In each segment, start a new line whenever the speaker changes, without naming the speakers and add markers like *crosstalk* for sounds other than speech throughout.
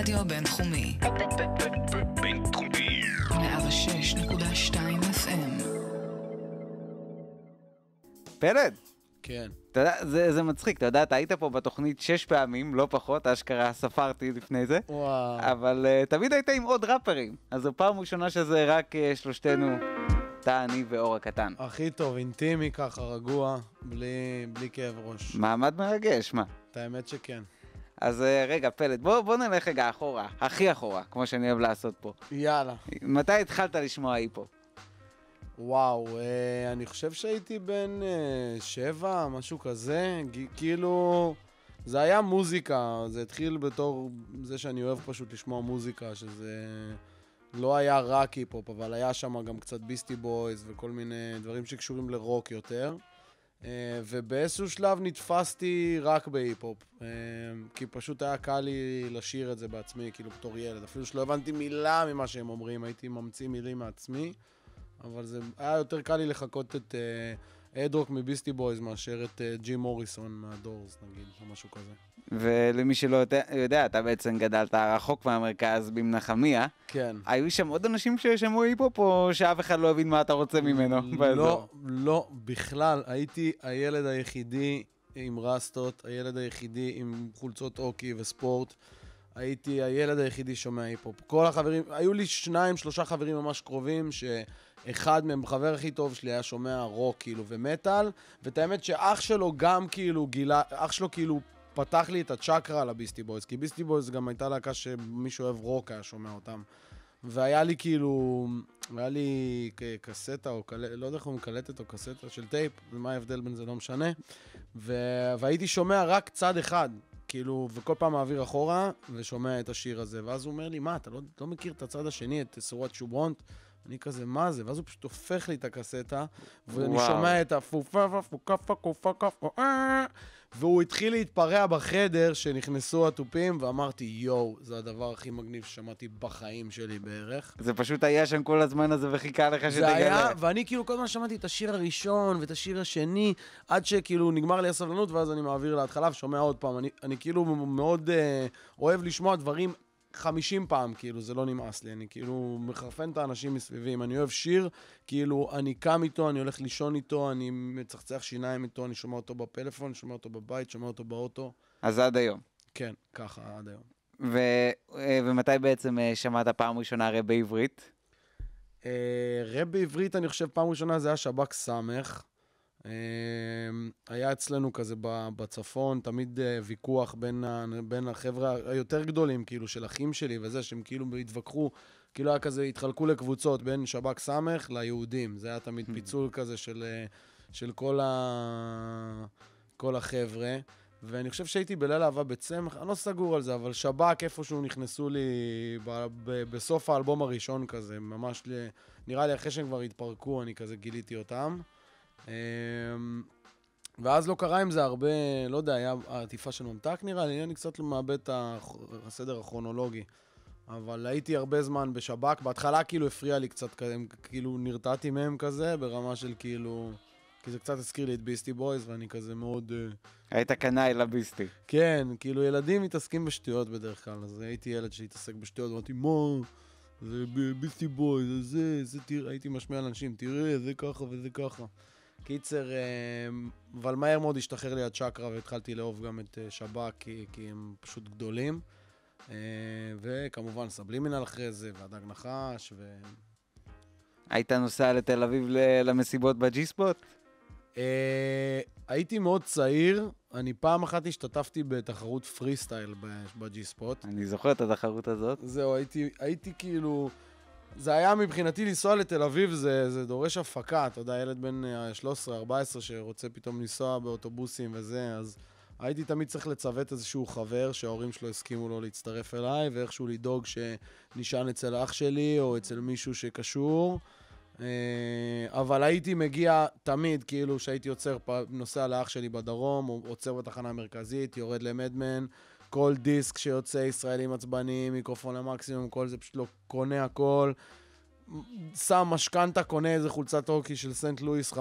הרדיו הבינתחומי. בינתחומי. 106.2 FM. פלד. כן. אתה יודע, זה, זה מצחיק, אתה יודע, אתה היית פה בתוכנית שש פעמים, לא פחות, אשכרה ספרתי לפני זה. וואו. אבל uh, תמיד היית עם עוד ראפרים, אז זו פעם ראשונה שזה רק uh, שלושתנו, אתה, אני ואור הקטן.
הכי טוב, אינטימי ככה, רגוע, בלי, בלי כאב ראש.
מעמד מרגש, מה?
את האמת שכן.
אז אה, רגע, פלט, בוא, בוא נלך רגע אחורה,
הכי אחורה,
כמו שאני אוהב לעשות פה.
יאללה. מתי התחלת לשמוע היפו? וואו, אה, אני חושב שהייתי בן אה, שבע, משהו כזה, כאילו... זה היה מוזיקה, זה התחיל בתור זה שאני אוהב פשוט לשמוע מוזיקה, שזה לא היה רק היפ-הופ, אבל היה שם גם קצת ביסטי בויז וכל מיני דברים שקשורים לרוק יותר. אה, ובאיזשהו שלב נתפסתי רק בהיפ-הופ, אה, כי פשוט היה קל לי לשיר את זה בעצמי, כאילו בתור ילד. אפילו שלא הבנתי מילה ממה שהם אומרים, הייתי ממציא מילים מעצמי, אבל זה היה יותר קל לי לחקות את... Uh, אדרוק מביסטי בויז מאשר את אה, ג'י מוריסון מהדורס, נגיד, או משהו כזה.
ולמי שלא יודע, אתה בעצם גדלת רחוק מהמרכז במנחמיה. כן. היו שם עוד אנשים ששמעו היפ-הופ, או שאף אחד לא הבין מה אתה רוצה ממנו? לא,
לא, בכלל. הייתי הילד היחידי עם רסטות, הילד היחידי עם חולצות אוקי וספורט. הייתי הילד היחידי שומע היפ-הופ. כל החברים, היו לי שניים, שלושה חברים ממש קרובים, ש... אחד מהם, חבר הכי טוב שלי, היה שומע רוק כאילו ומטאל, ואת האמת שאח שלו גם כאילו גילה, אח שלו כאילו פתח לי את הצ'קרה לביסטי בויז, כי ביסטי בויז גם הייתה להקה שמי שאוהב רוק היה שומע אותם. והיה לי כאילו, היה לי קסטה או קלטת, לא יודע איך הוא מקלטת או קסטה של טייפ, ומה ההבדל בין זה לא משנה. ו... והייתי שומע רק צד אחד, כאילו, וכל פעם מעביר אחורה ושומע את השיר הזה. ואז הוא אומר לי, מה, אתה לא, לא מכיר את הצד השני, את סורת שוברונט? אני כזה, מה זה? ואז הוא פשוט הופך לי את הקסטה, ואני שומע את הפופה פופה פופה פופה, אה, והוא התחיל להתפרע בחדר שנכנסו התופים, ואמרתי, יואו, זה הדבר הכי מגניב ששמעתי בחיים שלי בערך. זה פשוט היה שם כל הזמן הזה וחיכה לך שתגלה. זה היה, ואני כאילו כל הזמן שמעתי את השיר הראשון ואת השיר השני, עד שכאילו נגמר לי הסבלנות, ואז אני מעביר להתחלה ושומע עוד פעם. אני, אני כאילו מאוד אה, אוהב לשמוע דברים 50 פעם, כאילו, זה לא נמאס לי. אני כאילו מחרפן את האנשים מסביבי. אם אני אוהב שיר, כאילו, אני קם איתו, אני הולך לישון איתו, אני מצחצח שיניים איתו, אני שומע אותו בפלאפון, שומע אותו בבית, שומע אותו באוטו. אז עד היום. כן, ככה, עד היום.
ו- אה, ומתי בעצם אה, שמעת פעם ראשונה רב בעברית?
אה, רב בעברית, אני חושב, פעם ראשונה זה היה שב"כ סמך. אה, היה אצלנו כזה בצפון תמיד אה, ויכוח בין, החבר'ה היותר גדולים, כאילו, של אחים שלי וזה, שהם כאילו התווכחו, כאילו היה כזה, התחלקו לקבוצות בין שב"כ ס' ליהודים. זה היה תמיד hmm. פיצול כזה של, אה, של כל, ה, כל החבר'ה. ואני חושב שהייתי בליל אהבה בצמח, אני לא סגור על זה, אבל שב"כ איפשהו נכנסו לי ב, ב, בסוף האלבום הראשון כזה, ממש, ל, נראה לי אחרי שהם כבר התפרקו, אני כזה גיליתי אותם. אמ, ואז לא קרה עם זה הרבה, לא יודע, היה עטיפה של ממתק נראה לי, אני קצת מאבד את הסדר הכרונולוגי. אבל הייתי הרבה זמן בשב"כ, בהתחלה כאילו הפריע לי קצת, כאילו נרתעתי מהם כזה, ברמה של כאילו... כי זה קצת הזכיר לי את ביסטי בויז, ואני כזה מאוד... אה, היית
קנאי לביסטי.
כן, כאילו ילדים מתעסקים בשטויות בדרך כלל, אז הייתי ילד שהתעסק בשטויות, אמרתי, מה? זה ביסטי בויז, זה, זה, תראה, הייתי משמיע לאנשים, תראה, זה ככה וזה ככה. קיצר, אמ, אבל מהר מאוד השתחרר לי הצ'קרה והתחלתי לאהוב גם את אה, שב"כ, כי, כי הם פשוט גדולים. אה, וכמובן סבלימינל אחרי זה, והדג נחש, ו...
היית נוסע לתל אביב
למסיבות בג'י ספוט? Uh, הייתי מאוד צעיר, אני פעם אחת השתתפתי בתחרות פרי סטייל בג'י ספוט. אני זוכר את התחרות הזאת. זהו, הייתי, הייתי כאילו... זה היה מבחינתי לנסוע לתל אביב, זה, זה דורש הפקה, אתה יודע, ילד בן 13-14 אה, שרוצה פתאום לנסוע באוטובוסים וזה, אז הייתי תמיד צריך לצוות איזשהו חבר שההורים שלו הסכימו לו להצטרף אליי, ואיכשהו לדאוג שנשען אצל אח שלי או אצל מישהו שקשור. אה, אבל הייתי מגיע תמיד, כאילו, שהייתי עוצר, נוסע לאח שלי בדרום, עוצר בתחנה המרכזית, יורד למדמן, כל דיסק שיוצא ישראלים עצבניים, מיקרופון למקסימום, כל זה פשוט לא קונה הכל. שם משכנתה, קונה איזה חולצת הוקי של סנט לואיס, 500-400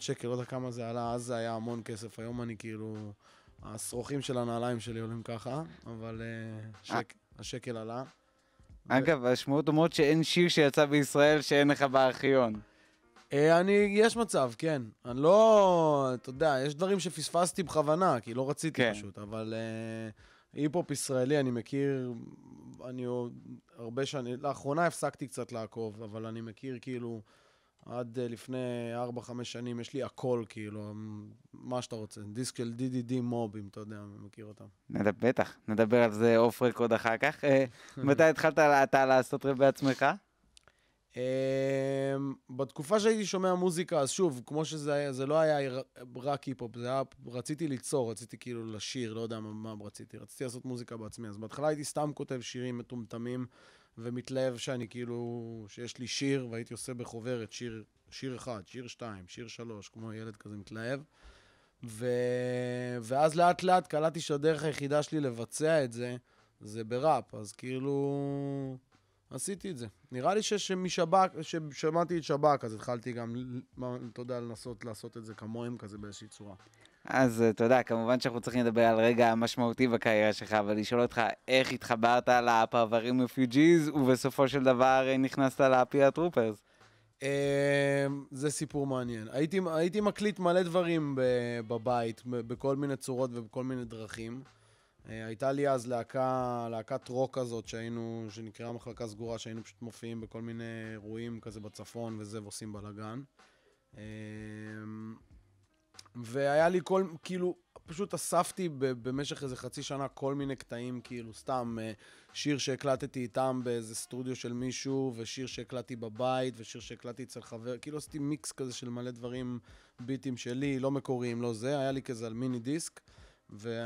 שקל, לא יודע כמה זה עלה, אז זה היה המון כסף, היום אני כאילו... השרוכים של הנעליים שלי עולים ככה, אבל אה, שק, השקל עלה.
אגב, השמועות אומרות שאין שיר שיצא בישראל שאין לך בארכיון.
אה, אני, יש מצב, כן. אני לא, אתה יודע, יש דברים שפספסתי בכוונה, כי לא רציתי כן. פשוט, אבל uh, היפ-הופ ישראלי, אני מכיר, אני עוד הרבה שנים, לאחרונה הפסקתי קצת לעקוב, אבל אני מכיר כאילו, עד uh, לפני 4-5 שנים יש לי הכל, כאילו, אמ, מה שאתה רוצה, דיסק של DDD מוב, אם אתה יודע, אני מכיר אותם.
נדבר, בטח, נדבר על זה אוף רקוד אחר כך. *laughs* מתי התחלת אתה לעשות רב בעצמך?
אמ, בתקופה שהייתי שומע מוזיקה, אז שוב, כמו שזה היה, זה לא היה רק היפ-הופ, זה היה, רציתי ליצור, רציתי כאילו לשיר, לא יודע מה, מה רציתי, רציתי לעשות מוזיקה בעצמי. אז בהתחלה הייתי סתם כותב שירים מטומטמים, ומתלהב שאני כאילו, שיש לי שיר, והייתי עושה בחוברת שיר, שיר אחד, שיר שתיים, שיר שלוש, כמו ילד כזה מתלהב. ו... ואז לאט לאט קלטתי שהדרך היחידה שלי לבצע את זה, זה בראפ, אז כאילו... עשיתי את זה. נראה לי שמשב"כ, כששמעתי את שב"כ, אז התחלתי גם, אתה יודע, לנסות לעשות את זה כמוהם כזה באיזושהי צורה.
אז אה, אתה יודע, כמובן שאנחנו צריכים לדבר על רגע משמעותי בקריירה שלך, אבל לשאול אותך איך התחברת לפרברים מפיוג'יז, ובסופו של דבר אה, נכנסת לפיה אה, טרופרס.
זה סיפור מעניין. הייתי, הייתי מקליט מלא דברים בבית, בכל מיני צורות ובכל מיני דרכים. אה, הייתה לי אז להקה, להקת רוק כזאת שהיינו, שנקראה מחלקה סגורה, שהיינו פשוט מופיעים בכל מיני אירועים כזה בצפון וזה, ועושים בלאגן. אמ, והיה לי כל, כאילו, פשוט אספתי במשך איזה חצי שנה כל מיני קטעים, כאילו, סתם אה, שיר שהקלטתי איתם באיזה סטודיו של מישהו, ושיר שהקלטתי בבית, ושיר שהקלטתי אצל חבר, כאילו עשיתי מיקס כזה של מלא דברים, ביטים שלי, לא מקוריים, לא זה, היה לי כזה על מיני דיסק. ו...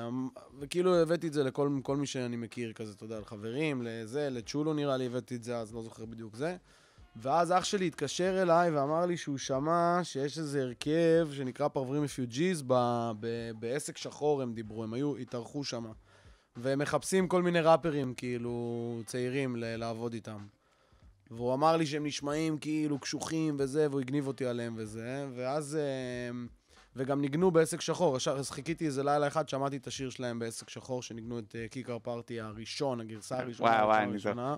וכאילו הבאתי את זה לכל מי שאני מכיר כזה, אתה יודע, לחברים, לזה, לצ'ולו נראה לי הבאתי את זה אז, לא זוכר בדיוק זה. ואז אח שלי התקשר אליי ואמר לי שהוא שמע שיש איזה הרכב שנקרא פרברים מפיוג'יז, ב... ב... בעסק שחור הם דיברו, הם היו, התארחו שם. והם מחפשים כל מיני ראפרים, כאילו, צעירים, ל... לעבוד איתם. והוא אמר לי שהם נשמעים כאילו קשוחים וזה, והוא הגניב אותי עליהם וזה, ואז... Uh... וגם ניגנו בעסק שחור. ישר, אז חיכיתי איזה לילה אחד, שמעתי את השיר שלהם בעסק שחור, שניגנו את קיקר uh, פארטי הראשון, הגרסה הראשונה. וואי, וואי, אני זוכר.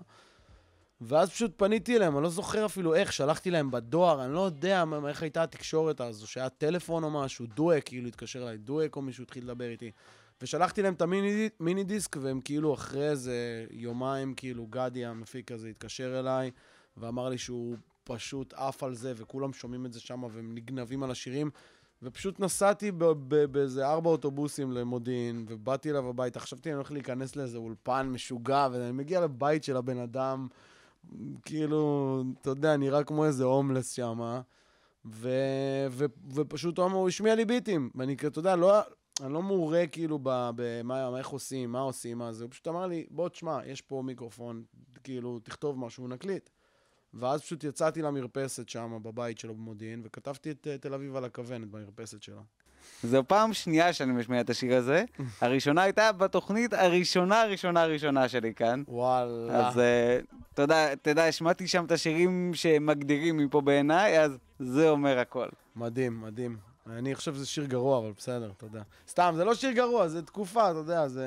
ואז פשוט פניתי אליהם, אני לא זוכר אפילו איך, שלחתי להם בדואר, אני לא יודע איך הייתה התקשורת הזו, שהיה טלפון או משהו, דואק, כאילו התקשר אליי דואק, או מישהו התחיל לדבר איתי. ושלחתי להם את המיני דיסק, והם כאילו אחרי איזה יומיים, כאילו גדי המפיק הזה התקשר אליי, ואמר לי שהוא פשוט עף על זה, וכולם שומעים את זה שם, והם נגנבים על השירים, ופשוט נסעתי באיזה ארבע אוטובוסים למודיעין, ובאתי אליו הביתה. חשבתי, אני הולך להיכנס לאיזה אולפן משוגע, ואני מגיע לבית של הבן אדם, כאילו, אתה יודע, נראה כמו איזה הומלס שם, ו... ו... ופשוט הוא השמיע לי ביטים. ואני, אתה יודע, לא... אני לא מורה כאילו במה, איך עושים, מה עושים, מה זה. הוא פשוט אמר לי, בוא תשמע, יש פה מיקרופון, כאילו, תכתוב משהו, נקליט. ואז פשוט יצאתי למרפסת שם, בבית שלו במודיעין, וכתבתי את אה, תל אביב על הכוונת במרפסת שלו.
זו פעם שנייה שאני משמיע את השיר הזה. *laughs* הראשונה הייתה בתוכנית הראשונה, הראשונה, הראשונה שלי כאן. וואלה. אז אה, תודה, uh, תדע, השמעתי שם את השירים שמגדירים מפה בעיניי, אז זה אומר הכל. מדהים, מדהים. אני חושב שזה שיר גרוע,
אבל בסדר, אתה יודע. סתם, זה לא שיר גרוע, זה תקופה, אתה יודע, זה...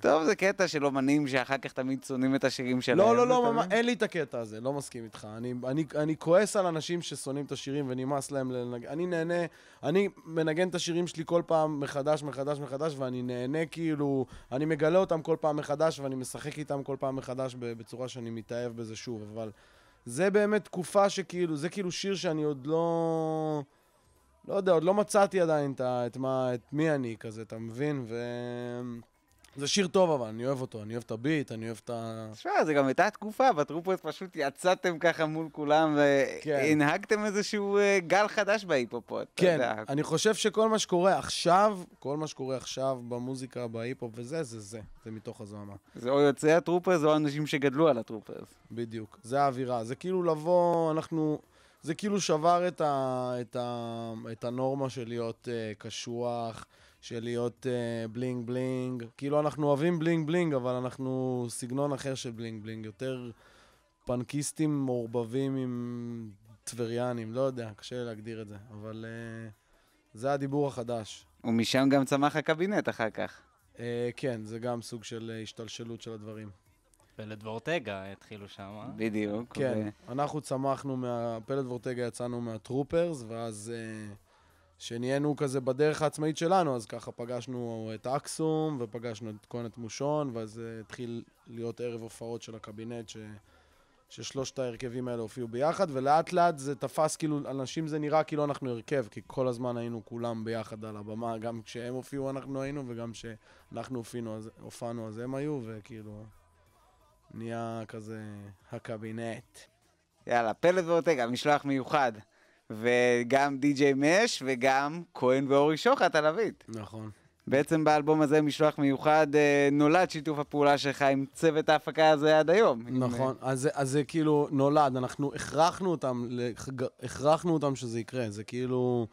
טוב, זה קטע של אומנים שאחר כך תמיד שונאים את השירים שלהם. לא, לא, לא, ממש,
אין לי את הקטע הזה, לא מסכים איתך. אני, אני, אני כועס על אנשים ששונאים את השירים ונמאס להם לנגן. אני נהנה, אני מנגן את השירים שלי כל פעם מחדש, מחדש, מחדש, ואני נהנה כאילו... אני מגלה אותם כל פעם מחדש, ואני משחק איתם כל פעם מחדש בצורה שאני מתאהב בזה שוב, אבל... זה באמת תקופה שכאילו, זה כאילו שיר שאני עוד לא... לא יודע, עוד לא מצאתי עדיין את, את, מה, את מי אני כזה, אתה מבין? ו... זה שיר טוב אבל, אני אוהב אותו, אני אוהב את הביט, אני אוהב את ה... תשמע, זה גם הייתה תקופה, בטרופות פשוט יצאתם ככה מול כולם, כן. והנהגתם כן. איזשהו
אה, גל חדש בהיפ-הופות. כן, יודע. אני
חושב שכל מה שקורה עכשיו, כל מה שקורה עכשיו במוזיקה, בהיפ-הופ וזה, זה זה, זה מתוך הזוהמה. זה או יוצאי הטרופרס או אנשים שגדלו על הטרופרס. בדיוק, זה האווירה, זה כאילו לבוא, אנחנו... זה כאילו שבר את, ה, את, ה, את הנורמה של להיות uh, קשוח, של להיות uh, בלינג בלינג. כאילו, אנחנו אוהבים בלינג בלינג, אבל אנחנו סגנון אחר של בלינג בלינג, יותר פנקיסטים מעורבבים עם טבריאנים, לא יודע, קשה להגדיר את זה, אבל uh, זה הדיבור החדש.
ומשם גם צמח הקבינט אחר כך.
Uh, כן, זה גם סוג של השתלשלות של הדברים. פלט וורטגה התחילו שם. אה?
בדיוק. כן,
אנחנו צמחנו, מה... פלט וורטגה יצאנו מהטרופרס, ואז אה, שנהיינו כזה בדרך העצמאית שלנו, אז ככה פגשנו את אקסום, ופגשנו את כהנת מושון, ואז אה, התחיל להיות ערב הופעות של הקבינט, ש... ששלושת ההרכבים האלה הופיעו ביחד, ולאט לאט זה תפס, כאילו, אנשים זה נראה כאילו אנחנו הרכב, כי כל הזמן היינו כולם ביחד על הבמה, גם כשהם הופיעו אנחנו היינו, וגם כשאנחנו הופינו, אז, הופענו אז הם היו, וכאילו, נהיה כזה הקבינט.
יאללה, פלט ואורטגה, משלוח מיוחד. וגם די.ג'יי מש וגם כהן ואורי שוחט על הלווית. נכון. בעצם באלבום הזה, משלוח מיוחד, אה, נולד שיתוף הפעולה שלך עם צוות ההפקה הזה עד
היום. נכון, עם... אה, אז, אז זה כאילו נולד, אנחנו הכרחנו אותם, הכרחנו אותם שזה יקרה, זה כאילו...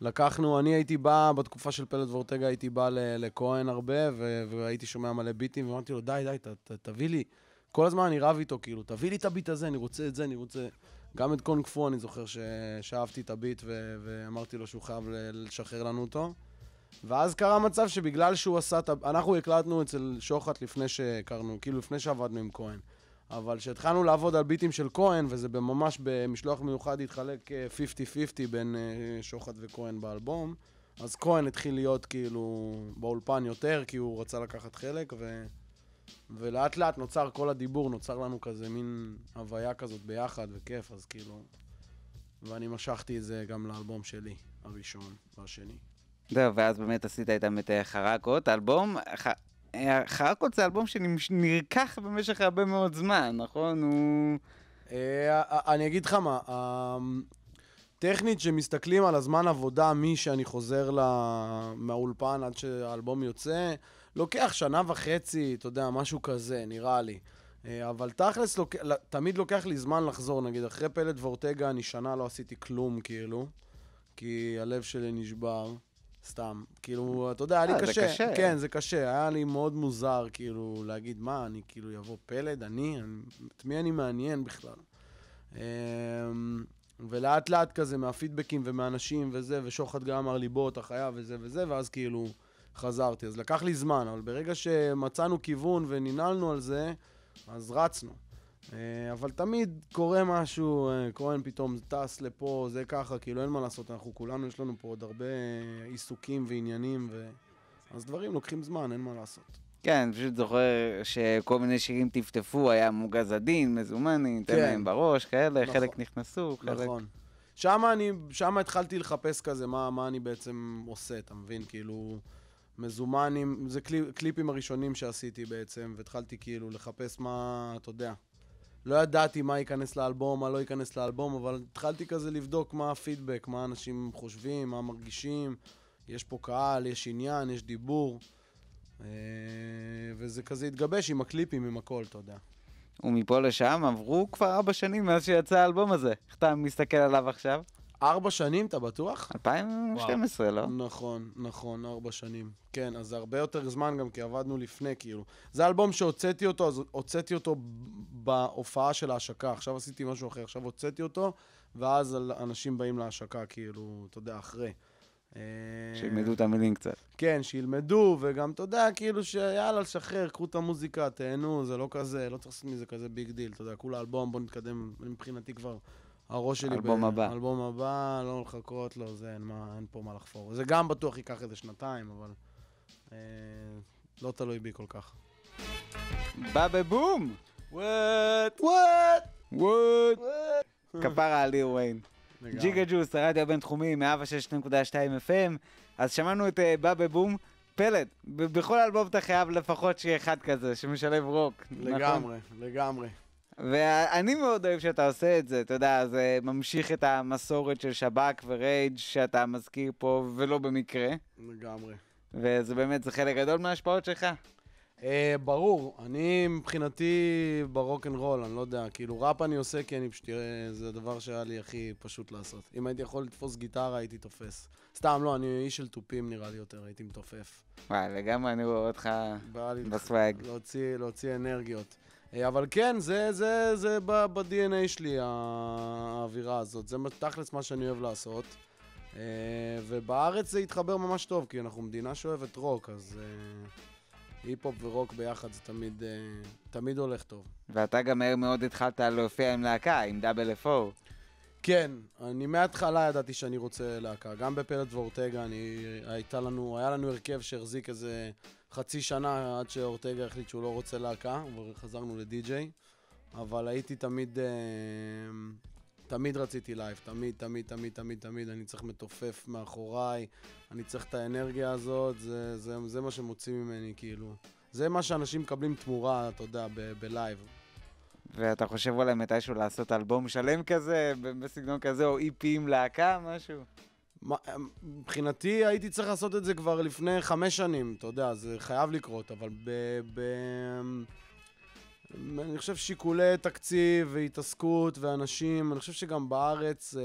לקחנו, אני הייתי בא, בתקופה של פלט וורטגה הייתי בא לכהן הרבה, והייתי שומע מלא ביטים, ואמרתי לו, די, די, ת, ת, תביא לי, כל הזמן אני רב איתו, כאילו, תביא לי את הביט הזה, אני רוצה את זה, אני רוצה... גם את קונג פו אני זוכר ש... שאהבתי את הביט ו... ואמרתי לו שהוא חייב לשחרר לנו אותו. ואז קרה מצב שבגלל שהוא עשה את ה... אנחנו הקלטנו אצל שוחט לפני שהכרנו, כאילו לפני שעבדנו עם כהן. אבל כשהתחלנו לעבוד על ביטים של כהן, וזה ממש במשלוח מיוחד התחלק 50-50 אה, בין אה, שוחט וכהן באלבום, אז כהן התחיל להיות כאילו באולפן יותר, כי הוא רצה לקחת חלק, ו... ולאט לאט נוצר כל הדיבור, נוצר לנו כזה מין הוויה כזאת ביחד, וכיף, אז כאילו... ואני משכתי את זה גם לאלבום שלי, הראשון והשני.
זהו, ואז באמת עשית איתם את אה, חרקות, אלבום... ח... אה, חרקות זה אלבום שנרקח במשך הרבה מאוד
זמן, נכון? הוא... אה, אני אגיד לך מה, טכנית שמסתכלים על הזמן עבודה מי שאני חוזר מהאולפן עד שהאלבום יוצא, לוקח שנה וחצי, אתה יודע, משהו כזה, נראה לי. אה, אבל תכלס, לוק... תמיד לוקח לי זמן לחזור, נגיד, אחרי פלט וורטגה אני שנה לא עשיתי כלום, כאילו, כי הלב שלי נשבר, סתם. כאילו, אתה יודע, היה לי אה, קשה. זה קשה. כן, זה קשה. היה לי מאוד מוזר, כאילו, להגיד, מה, אני כאילו יבוא פלד, אני, אני את מי אני מעניין בכלל? אמ, ולאט לאט כזה, מהפידבקים ומאנשים וזה, ושוחד גם אמר לי, בוא, אתה חייב וזה וזה, ואז כאילו... חזרתי. אז לקח לי זמן, אבל ברגע שמצאנו כיוון וננעלנו על זה, אז רצנו. אה, אבל תמיד קורה משהו, כהן אה, פתאום טס לפה, זה ככה, כאילו אין מה לעשות, אנחנו כולנו, יש לנו פה עוד הרבה אה, עיסוקים ועניינים, ו... אז דברים לוקחים זמן, אין מה לעשות.
כן, אני פשוט זוכר שכל מיני שירים טפטפו, היה מוגז עדין, מזומני, ניתן כן. להם בראש, כאלה, נכון. חלק נכנסו, חלק... נכון.
שם אני, שם התחלתי לחפש כזה, מה, מה אני בעצם עושה, אתה מבין? כאילו... מזומנים, זה קליפ, קליפים הראשונים שעשיתי בעצם, והתחלתי כאילו לחפש מה, אתה יודע. לא ידעתי מה ייכנס לאלבום, מה לא ייכנס לאלבום, אבל התחלתי כזה לבדוק מה הפידבק, מה אנשים חושבים, מה מרגישים, יש פה קהל, יש עניין, יש דיבור, אה, וזה כזה התגבש עם הקליפים, עם הכל, אתה יודע.
ומפה לשם עברו כבר ארבע שנים מאז שיצא האלבום הזה. איך אתה מסתכל עליו עכשיו?
ארבע שנים, אתה בטוח?
2012, לא?
נכון, נכון, ארבע שנים. כן, אז זה הרבה יותר זמן גם, כי עבדנו לפני, כאילו. זה אלבום שהוצאתי אותו, אז הוצאתי אותו בהופעה של ההשקה. עכשיו עשיתי משהו אחר, עכשיו הוצאתי אותו, ואז אנשים באים להשקה, כאילו, אתה יודע, אחרי. אה, שילמדו את המילים קצת. כן, שילמדו, וגם, אתה יודע, כאילו, שיאללה, לשחרר, קחו את המוזיקה, תהנו, זה לא כזה, לא צריך לעשות מזה כזה ביג דיל, אתה יודע, כולה אלבום, בוא נתקדם, מבחינתי כבר הראש שלי... אלבום ב... הבא. אלבום הבא, לא לחכות לא זה אין, מה, אין פה מה לחפור. זה גם בטוח ייקח איזה שנתיים, אבל אה, לא תלוי בי כל כך. בא בבום! וואט! וואט!
וואט! כפרה על ליר ויין. ג'יגה ג'וס, הרדיו הבינתחומי, מאבה של 106.2 FM. אז שמענו את אה, בא בבום. פלט, בכל אלבום אתה חייב לפחות שיהיה אחד כזה, שמשלב רוק. לגמרי,
נכון? לגמרי.
ואני מאוד אוהב שאתה עושה את זה, אתה יודע, זה ממשיך את המסורת של שב"כ ורייג' שאתה מזכיר פה, ולא במקרה. לגמרי. וזה באמת,
זה חלק גדול מההשפעות שלך. אה, ברור, אני מבחינתי ברוק אנד רול, אני לא יודע, כאילו ראפ אני עושה כי אני פשוט, אה, זה הדבר שהיה לי הכי פשוט לעשות. אם הייתי יכול לתפוס גיטרה, הייתי תופס. סתם, לא, אני איש של תופים נראה לי יותר, הייתי מתופף. וואי, לגמרי אני רואה אותך בסוואג. להוציא אנרגיות. אה, אבל כן, זה, זה, זה ב-DNA שלי, האווירה הזאת. זה תכלס מה שאני אוהב לעשות. אה, ובארץ זה התחבר ממש טוב, כי אנחנו מדינה שאוהבת רוק, אז אה, היפ-הופ ורוק ביחד זה תמיד, תמיד הולך טוב.
ואתה גם מהר מאוד התחלת להופיע עם להקה, עם דאבל אפור.
כן, אני מההתחלה ידעתי שאני רוצה להקה. גם בפלט ואורטגה אני, הייתה לנו, היה לנו הרכב שהחזיק איזה חצי שנה עד שאורטגה החליט שהוא לא רוצה להקה, וחזרנו לדי-ג'יי. אבל הייתי תמיד, אה, תמיד רציתי לייב, תמיד, תמיד, תמיד, תמיד, תמיד, אני צריך מתופף מאחוריי, אני צריך את האנרגיה הזאת, זה, זה, זה מה שמוציא ממני, כאילו. זה מה שאנשים מקבלים תמורה, אתה יודע, בלייב.
ואתה חושב אולי מתישהו לעשות אלבום שלם כזה, בסגנון כזה, או EP עם להקה,
משהו? מבחינתי הייתי צריך לעשות את זה כבר לפני חמש שנים, אתה יודע, זה חייב לקרות, אבל ב... ב... אני חושב שיקולי תקציב והתעסקות ואנשים, אני חושב שגם בארץ אה,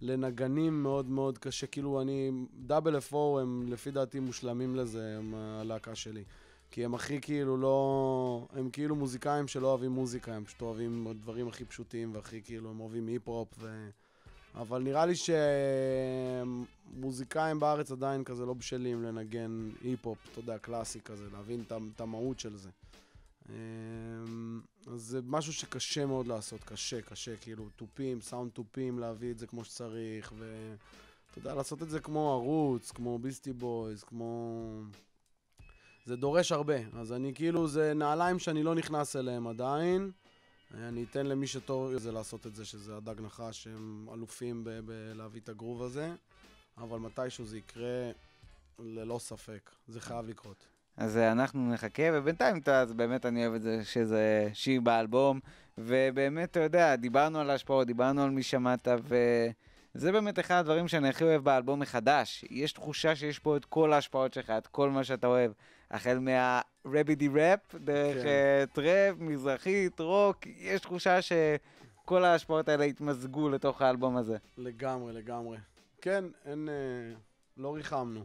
לנגנים מאוד מאוד קשה, כאילו אני, דאבל אפור הם לפי דעתי מושלמים לזה, הם הלהקה שלי. כי הם הכי כאילו לא... הם כאילו מוזיקאים שלא אוהבים מוזיקה, הם פשוט אוהבים דברים הכי פשוטים והכי כאילו, הם אוהבים היפ-הופ ו... אבל נראה לי שמוזיקאים בארץ עדיין כזה לא בשלים לנגן היפ-הופ, אתה יודע, קלאסי כזה, להבין את המהות של זה. אמ, אז זה משהו שקשה מאוד לעשות, קשה, קשה, כאילו תופים, סאונד תופים, להביא את זה כמו שצריך, ואתה יודע, לעשות את זה כמו ערוץ, כמו ביסטי בויז, כמו... זה דורש הרבה. אז אני כאילו, זה נעליים שאני לא נכנס אליהם עדיין. אני אתן למי שטוב זה לעשות את זה, שזה הדג נחש, שהם אלופים בלהביא את הגרוב הזה. אבל מתישהו זה יקרה, ללא ספק. זה חייב לקרות.
אז אה, אנחנו נחכה, ובינתיים, אתה, אז באמת אני אוהב את זה שזה שיר באלבום, ובאמת, אתה יודע, דיברנו על ההשפעות, דיברנו על מי שמעת, ו... זה באמת אחד הדברים שאני הכי אוהב באלבום מחדש. יש תחושה שיש פה את כל ההשפעות שלך, את כל מה שאתה אוהב. החל מהרבידי ראפ, דרך כן. uh, אה, טראפ, מזרחית, רוק, יש תחושה שכל ההשפעות האלה התמזגו לתוך האלבום הזה.
לגמרי, לגמרי. כן, אין... אה, לא ריחמנו.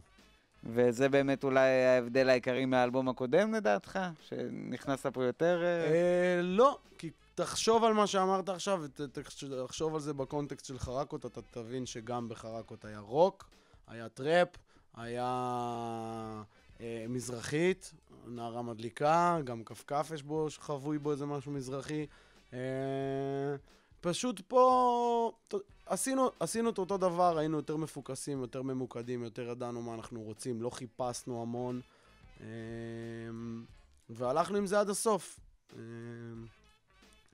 וזה
באמת אולי ההבדל העיקרי מהאלבום הקודם לדעתך? שנכנסת פה יותר... אה...
אה, לא, כי תחשוב על מה שאמרת עכשיו, ותחשוב על זה בקונטקסט של חרקות, אתה תבין שגם בחרקות היה רוק, היה טראפ, היה אה, מזרחית, נערה מדליקה, גם כפכף יש בו, חבוי בו איזה משהו מזרחי. אה, פשוט פה עשינו, עשינו את אותו דבר, היינו יותר מפוקסים, יותר ממוקדים, יותר ידענו מה אנחנו רוצים, לא חיפשנו המון, אה, והלכנו עם זה עד הסוף. אה,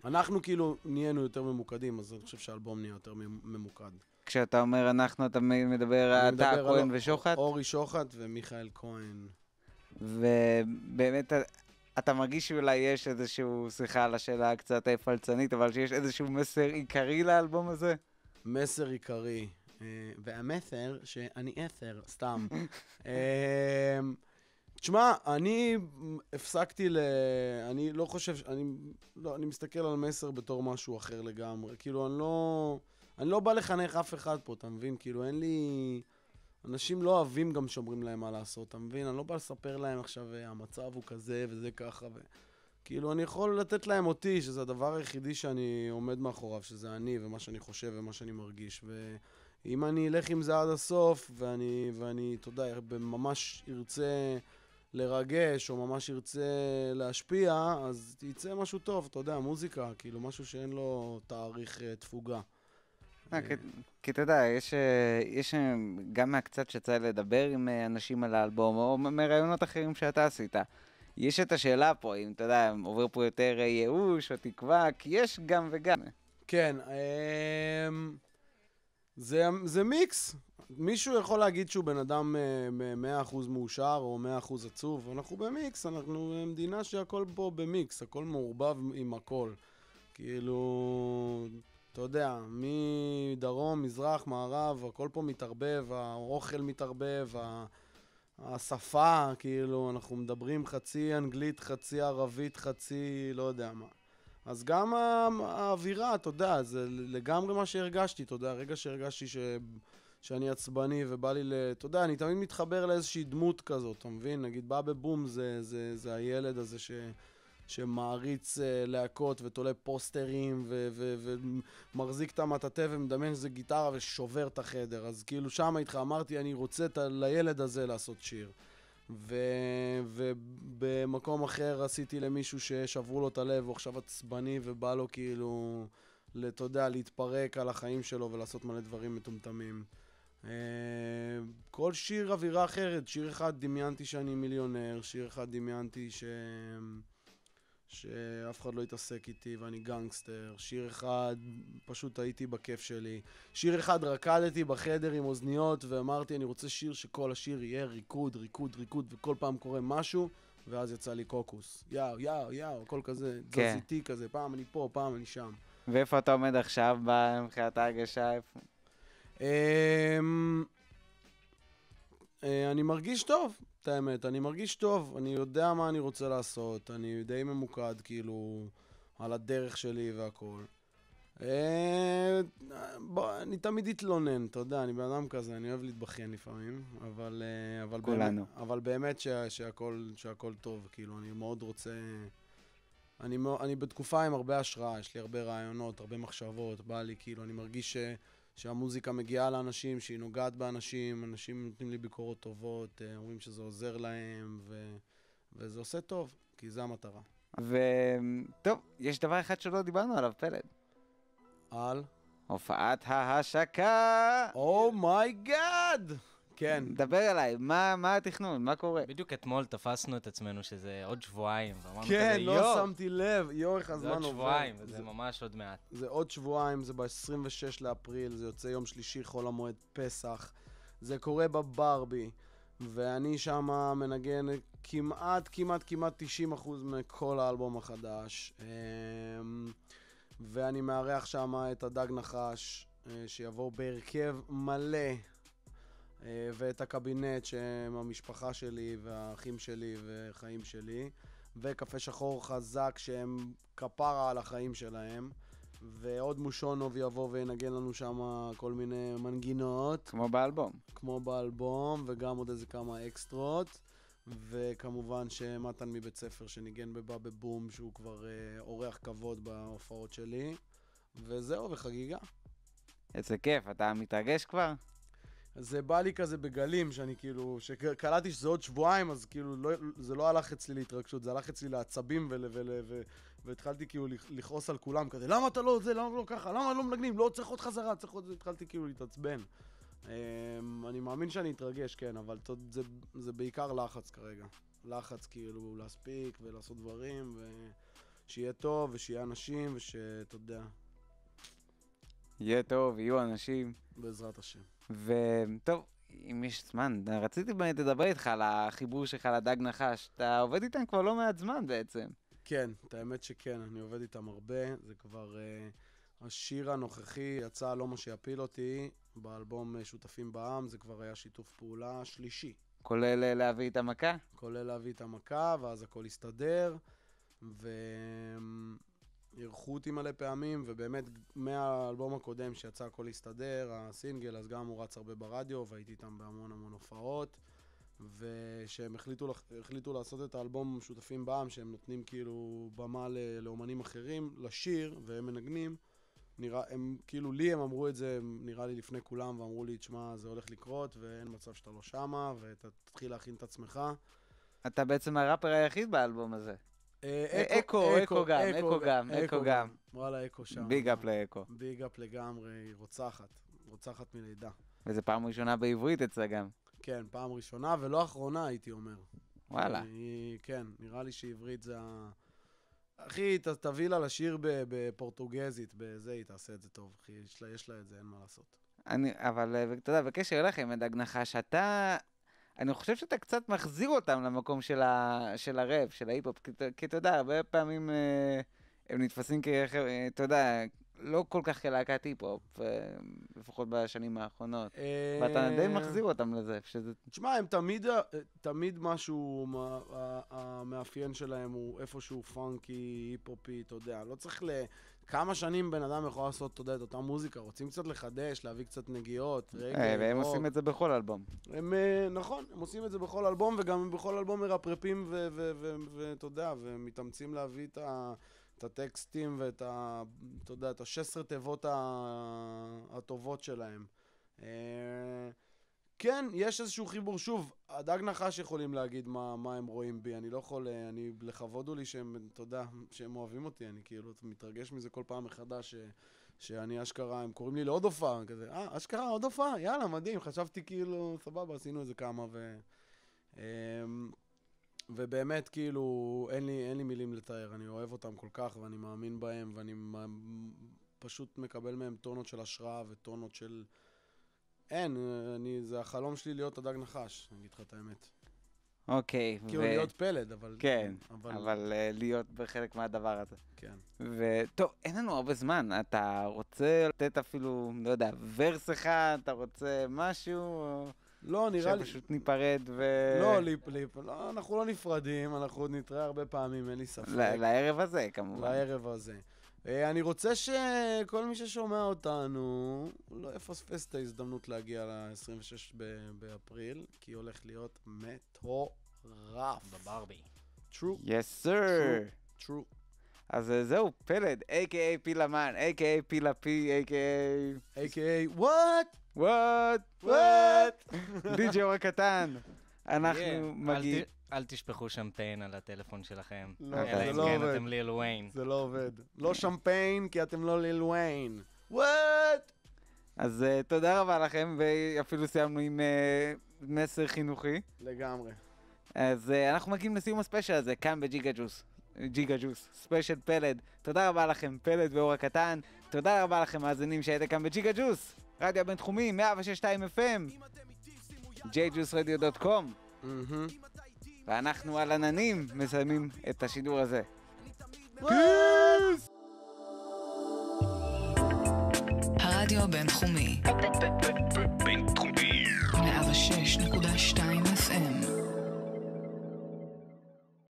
אנחנו כאילו נהיינו יותר ממוקדים, אז אני חושב שהאלבום נהיה יותר ממוקד.
כשאתה אומר אנחנו, אתה מדבר, על אתה, כהן ושוחט?
אורי שוחט ומיכאל כהן.
ובאמת, אתה מרגיש שאולי יש איזשהו, סליחה על השאלה הקצת פלצנית, אבל שיש איזשהו מסר עיקרי לאלבום הזה? מסר עיקרי.
אה, והמסר שאני אתר, סתם. *laughs* אה, תשמע, אני הפסקתי ל... אני לא חושב... אני, לא, אני מסתכל על מסר בתור משהו אחר לגמרי. כאילו, אני לא... אני לא בא לחנך אף אחד פה, אתה מבין? כאילו, אין לי... אנשים לא אוהבים גם שאומרים להם מה לעשות, אתה מבין? אני לא בא לספר להם עכשיו, אה, המצב הוא כזה וזה ככה ו... כאילו, אני יכול לתת להם אותי, שזה הדבר היחידי שאני עומד מאחוריו, שזה אני ומה שאני חושב ומה שאני מרגיש. ואם אני אלך עם זה עד הסוף, ואני, ואני, אתה יודע, ממש ארצה... לרגש, או ממש ירצה להשפיע, אז יצא משהו טוב, אתה יודע, מוזיקה, כאילו, משהו שאין לו תאריך uh, תפוגה. אה, אה. כי
אתה יודע, יש, יש גם מהקצת שיצא לדבר עם אנשים על האלבום, או מרעיונות אחרים שאתה עשית. יש את השאלה פה, אם אתה יודע, עובר פה יותר ייאוש
או תקווה, כי יש גם וגם. כן, אמ, זה, זה מיקס, מישהו יכול להגיד שהוא בן אדם 100% אה, מאושר או 100% עצוב, אנחנו במיקס, אנחנו מדינה שהכל פה במיקס, הכל מעורבב עם הכל. כאילו, אתה יודע, מדרום, מזרח, מערב, הכל פה מתערבב, האוכל מתערבב, השפה, כאילו, אנחנו מדברים חצי אנגלית, חצי ערבית, חצי לא יודע מה. אז גם האווירה, אתה יודע, זה לגמרי מה שהרגשתי, אתה יודע, הרגע שהרגשתי ש... שאני עצבני ובא לי ל... אתה יודע, אני תמיד מתחבר לאיזושהי דמות כזאת, אתה מבין? נגיד, בא בבום זה, זה, זה הילד הזה ש... שמעריץ אה, להקות ותולה פוסטרים ו- ו- ומחזיק את המטאטה ומדמיין שזה גיטרה ושובר את החדר. אז כאילו שם איתך אמרתי, אני רוצה את ה- לילד הזה לעשות שיר. ובמקום אחר עשיתי למישהו ששברו לו את הלב, הוא עכשיו עצבני ובא לו כאילו, אתה יודע, להתפרק על החיים שלו ולעשות מלא דברים מטומטמים. אה, כל שיר אווירה אחרת, שיר אחד דמיינתי שאני מיליונר, שיר אחד דמיינתי ש... שאף אחד לא התעסק איתי ואני גנגסטר, שיר אחד פשוט הייתי בכיף שלי, שיר אחד רקדתי בחדר עם אוזניות ואמרתי אני רוצה שיר שכל השיר יהיה ריקוד, ריקוד, ריקוד וכל פעם קורה משהו ואז יצא לי קוקוס, יאו, יאו, יאו, הכל כזה, כן. תזזיתי כזה, פעם אני פה, פעם אני שם.
ואיפה אתה עומד עכשיו מבחינת ההגשה?
אמ, אה, אני מרגיש טוב, את האמת. אני מרגיש טוב, אני יודע מה אני רוצה לעשות, אני די ממוקד, כאילו, על הדרך שלי והכל. אה, בוא, אני תמיד אתלונן, אתה יודע, אני בן אדם כזה, אני אוהב להתבכיין לפעמים, אבל... אבל אה, כולנו. באמת, אבל באמת ש, שהכל, שהכל טוב, כאילו, אני מאוד רוצה... אני, אני בתקופה עם הרבה השראה, יש לי הרבה רעיונות, הרבה מחשבות, בא לי, כאילו, אני מרגיש ש, שהמוזיקה מגיעה לאנשים, שהיא נוגעת באנשים, אנשים נותנים לי ביקורות טובות, אה, אומרים שזה עוזר להם, ו... וזה עושה טוב, כי זה המטרה.
וטוב, יש דבר אחד שלא דיברנו עליו, פלד. על? הופעת ההשקה! אומייגאד! Oh כן. דבר אליי, מה, מה התכנון, מה קורה? בדיוק אתמול תפסנו את עצמנו שזה עוד שבועיים, ואמרנו כן, כזה, לא יואו. כן, לא
שמתי לב, יואו, איך הזמן עובר. זה עוד שבועיים, וזה זה
ממש עוד מעט.
זה עוד שבועיים, זה ב-26 לאפריל, זה יוצא יום שלישי, חול המועד פסח. זה קורה בברבי, ואני שם מנגן כמעט, כמעט, כמעט 90% מכל האלבום החדש. אמ, ואני מארח שם את הדג נחש, אה, שיבוא בהרכב מלא. אה, ואת הקבינט, שהם המשפחה שלי והאחים שלי וחיים שלי, וקפה שחור חזק, שהם כפרה על החיים שלהם. ועוד מושונוב יבוא וינגן לנו שם כל מיני מנגינות. כמו באלבום. כמו באלבום, וגם עוד איזה כמה אקסטרות. וכמובן שמתן מבית ספר שניגן בבאבה בום, שהוא כבר אה, אורח כבוד בהופעות שלי. וזהו, וחגיגה.
איזה כיף, אתה מתרגש
כבר? זה אה, בא לי כזה בגלים, שאני כאילו, שקלטתי שזה עוד שבועיים, אז כאילו, לא, זה לא הלך אצלי להתרגשות, זה הלך אצלי לעצבים, ול, ול, ו, והתחלתי כאילו לכעוס על כולם, כזה, למה אתה לא זה, למה לא ככה, למה לא מנגנים, לא, צריך עוד חזרה, צריך עוד... התחלתי כאילו להתעצבן. אמ, אני מאמין שאני אתרגש, כן, אבל זה, זה בעיקר לחץ כרגע. לחץ כאילו להספיק ולעשות דברים, ושיהיה טוב, ושיהיה אנשים, ושאתה יודע,
יהיה טוב, יהיו אנשים.
בעזרת השם.
וטוב, אם יש זמן, רציתי באמת לדבר איתך על החיבור שלך
לדג נחש. אתה עובד איתם כבר לא מעט זמן בעצם. כן, את האמת שכן, אני עובד איתם הרבה. זה כבר... Uh, השיר הנוכחי יצא לא מה שיפיל אותי, באלבום אה, שותפים בעם, זה כבר היה שיתוף פעולה שלישי.
כולל אה, להביא את המכה?
כולל להביא את המכה, ואז הכל הסתדר. ו... אירחו אותי מלא פעמים, ובאמת, מהאלבום הקודם שיצא הכל הסתדר, הסינגל, אז גם הוא רץ הרבה ברדיו, והייתי איתם בהמון המון הופעות. ושהם החליטו, החליטו לעשות את האלבום שותפים בעם, שהם נותנים כאילו במה לאומנים אחרים, לשיר, והם מנגנים. נראה, הם, כאילו לי הם אמרו את זה, נראה לי לפני כולם, ואמרו לי, תשמע, זה הולך לקרות, ואין מצב שאתה לא שמה, ואתה תתחיל להכין את עצמך.
אתה בעצם הראפר היחיד באלבום הזה. אה, אה, אקו, אקו גם, אקו גם, אקו גם. וואלה, אקו שם. ביג אפ לאקו.
ביג אפ לגמרי, רוצחת. רוצחת מלידה.
וזה פעם ראשונה בעברית אצלה גם.
כן, פעם ראשונה ולא אחרונה, הייתי אומר. וואלה. כן, נראה לי שעברית זה ה... אחי, תביא לה לשיר בפורטוגזית, בזה היא תעשה את זה טוב, אחי, יש לה, יש לה את זה, אין מה לעשות. אני,
אבל, אה, אתה יודע, בקשר אליך, עם הדג נחש, אתה אני חושב שאתה קצת מחזיר אותם למקום של, ה... של הראפ, של ההיפ-הופ, כי אתה יודע, הרבה פעמים אה, הם נתפסים כ... אה, אתה יודע... לא כל כך כלהקת היפ-הופ, אה, לפחות בשנים האחרונות. אה, ואתה די מחזיר אותם לזה. שזה...
תשמע, הם תמיד, תמיד משהו, המאפיין שלהם הוא איפשהו פאנקי, היפ-הופי, אתה יודע. לא צריך ל... כמה שנים בן אדם יכול לעשות, אתה יודע, את אותה מוזיקה. רוצים קצת לחדש, להביא קצת נגיעות, אה, רגע, והם עושים את זה בכל אלבום. הם, נכון, הם עושים את זה בכל אלבום, וגם בכל אלבום מרפרפים, ואתה יודע, ומתאמצים להביא את ה... את הטקסטים ואת ה... אתה יודע, את השש עשרה תיבות ה... הטובות שלהם. אה, כן, יש איזשהו חיבור. שוב, הדג נחש יכולים להגיד מה, מה הם רואים בי. אני לא יכול, אה, אני, לכבוד הוא לי שהם, אתה יודע, שהם אוהבים אותי. אני כאילו מתרגש מזה כל פעם מחדש, ש, אה, שאני אשכרה, הם קוראים לי לעוד הופעה. כזה, אה, אשכרה, עוד הופעה, יאללה, מדהים. חשבתי כאילו, סבבה, עשינו איזה כמה ו... ובאמת, כאילו, אין לי, אין לי מילים לתאר, אני אוהב אותם כל כך, ואני מאמין בהם, ואני פשוט מקבל מהם טונות של השראה וטונות של... אין, אני, זה החלום שלי להיות הדג נחש, אני אגיד לך את האמת.
אוקיי. Okay, כאילו ו... להיות פלד, אבל... כן, אבל, אבל uh, להיות בחלק מהדבר הזה. כן. וטוב, אין לנו הרבה זמן, אתה רוצה לתת אפילו, לא יודע, ורס אחד,
אתה רוצה משהו? או...
לא, נראה לי... שפשוט ניפרד ו... לא, ליפ,
ליפ, לא, אנחנו לא נפרדים, אנחנו עוד נתראה הרבה פעמים, אין לי ספק. ל- לערב הזה, כמובן. לערב הזה. אה, אני רוצה שכל מי ששומע אותנו לא יפספס את ההזדמנות להגיע ל-26 באפריל, כי הולך להיות מטורף. בברבי.
טרו. יס סר. טרו. אז אה, זהו, פלד, a.k.a פילמן, a.k.a פילאפי, a.k.a... a.k.a what? what? what? *laughs* די.ג'י אור הקטן, אנחנו מגיעים. אל תשפכו שמפיין על הטלפון שלכם. לא, זה לא כן עובד. אלא אם כן אתם ליל וויין.
זה לא עובד. לא שמפיין, כי אתם לא ליל וויין. וואט? אז uh,
תודה רבה לכם, ואפילו סיימנו עם uh, מסר חינוכי. לגמרי. אז uh, אנחנו מגיעים לסיום הספיישל הזה, כאן בג'יגה ג'וס. ג'יגה ג'וס, ספיישל פלד. תודה רבה לכם, פלד ואור הקטן. תודה רבה לכם, מאזינים, שהייתם כאן בג'יגה ג'וס. רדיו הבינתחומי, 106.2 FM. jjuiceradio.com. ואנחנו על עננים מסיימים את השידור הזה. הרדיו הבינתחומי. בינתחומי. 106.2 FM.